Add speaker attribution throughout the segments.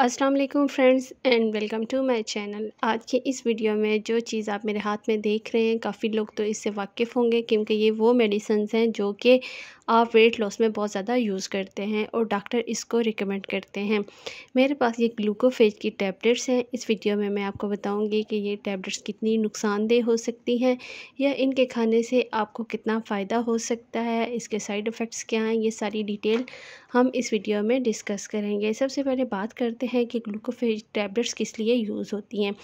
Speaker 1: अस्सलाम वालेकुम friends and welcome to my channel आज के इस वीडियो में जो चीज़ आप मेरे हाथ में देख रहे हैं काफ़ी लोग तो इससे वाकिफ़ होंगे क्योंकि ये वो मेडिसन हैं जो कि आप वेट लॉस में बहुत ज़्यादा यूज़ करते हैं और डॉक्टर इसको रिकमेंड करते हैं मेरे पास ये ग्लूकोफेज की टैबलेट्स हैं इस वीडियो में मैं आपको बताऊँगी कि ये टैबलेट्स कितनी नुकसानदेह हो सकती हैं या इनके खाने से आपको कितना फ़ायदा हो सकता है इसके साइड इफ़ेक्ट्स क्या हैं ये सारी डिटेल हम इस वीडियो में डिस्कस करेंगे सबसे पहले बात करते हैं कि ग्लूकोफेज टैबलेट्स किस लिए यूज़ होती हैं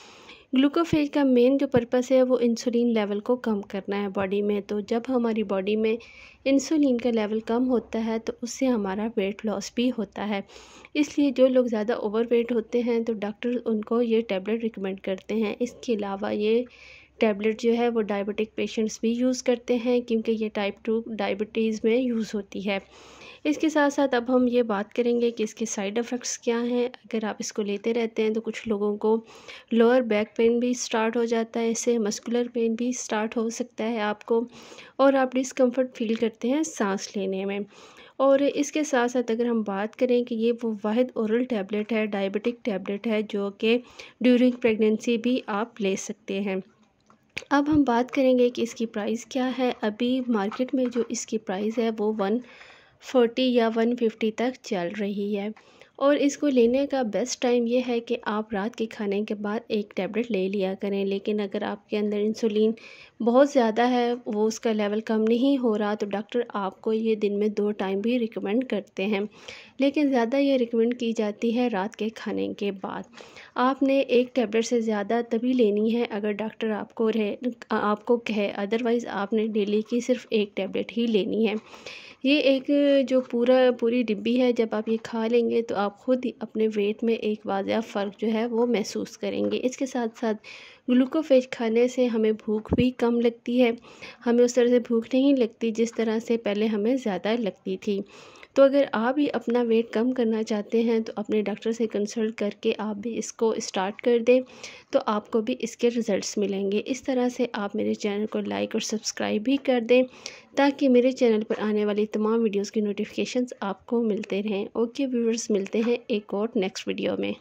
Speaker 1: ग्लूकोफेज का मेन जो पर्पस है वो इंसुलिन लेवल को कम करना है बॉडी में तो जब हमारी बॉडी में इंसुलिन का लेवल कम होता है तो उससे हमारा वेट लॉस भी होता है इसलिए जो लोग ज़्यादा ओवर वेट होते हैं तो डॉक्टर उनको ये टैबलेट रिकमेंड करते हैं इसके अलावा ये टैबलेट जो है वो डायबिटिक पेशेंट्स भी यूज़ करते हैं क्योंकि ये टाइप टू डायबिटीज़ में यूज़ होती है इसके साथ साथ अब हम ये बात करेंगे कि इसके साइड इफ़ेक्ट्स क्या हैं अगर आप इसको लेते रहते हैं तो कुछ लोगों को लोअर बैक पेन भी स्टार्ट हो जाता है इससे मस्कुलर पेन भी स्टार्ट हो सकता है आपको और आप डिसकम्फ़र्ट फील करते हैं सांस लेने में और इसके साथ साथ अगर हम बात करें कि ये वो वाद औरल टैबलेट है डायबिटिक टैबलेट है जो कि ड्यूरिंग प्रेगनेंसी भी आप ले सकते हैं अब हम बात करेंगे कि इसकी प्राइस क्या है अभी मार्केट में जो इसकी प्राइस है वो वन फोर्टी या वन फिफ्टी तक चल रही है और इसको लेने का बेस्ट टाइम यह है कि आप रात के खाने के बाद एक टैबलेट ले लिया करें लेकिन अगर आपके अंदर इंसुलिन बहुत ज़्यादा है वो उसका लेवल कम नहीं हो रहा तो डॉक्टर आपको ये दिन में दो टाइम भी रिकमेंड करते हैं लेकिन ज़्यादा ये रिकमेंड की जाती है रात के खाने के बाद आपने एक टैबलेट से ज़्यादा तभी लेनी है अगर डॉक्टर आपको रहे आपको कहे अदरवाइज़ आपने डेली की सिर्फ एक टैबलेट ही लेनी है ये एक जो पूरा पूरी डिब्बी है जब आप ये खा लेंगे तो आप आप ख़ुद ही अपने वेट में एक वाजिया फ़र्क जो है वो महसूस करेंगे इसके साथ साथ ग्लूकोफेज खाने से हमें भूख भी कम लगती है हमें उस तरह से भूख नहीं लगती जिस तरह से पहले हमें ज़्यादा लगती थी तो अगर आप भी अपना वेट कम करना चाहते हैं तो अपने डॉक्टर से कंसल्ट करके आप भी इसको स्टार्ट कर दें तो आपको भी इसके रिज़ल्ट मिलेंगे इस तरह से आप मेरे चैनल को लाइक और सब्सक्राइब भी कर दें ताकि मेरे चैनल पर आने वाली तमाम वीडियोज़ की नोटिफिकेशन आपको मिलते रहें ओके व्यूवर्स मिलते हैं एक और नेक्स्ट वीडियो में